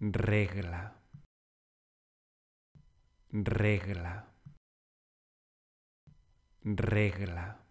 regla, regla, regla.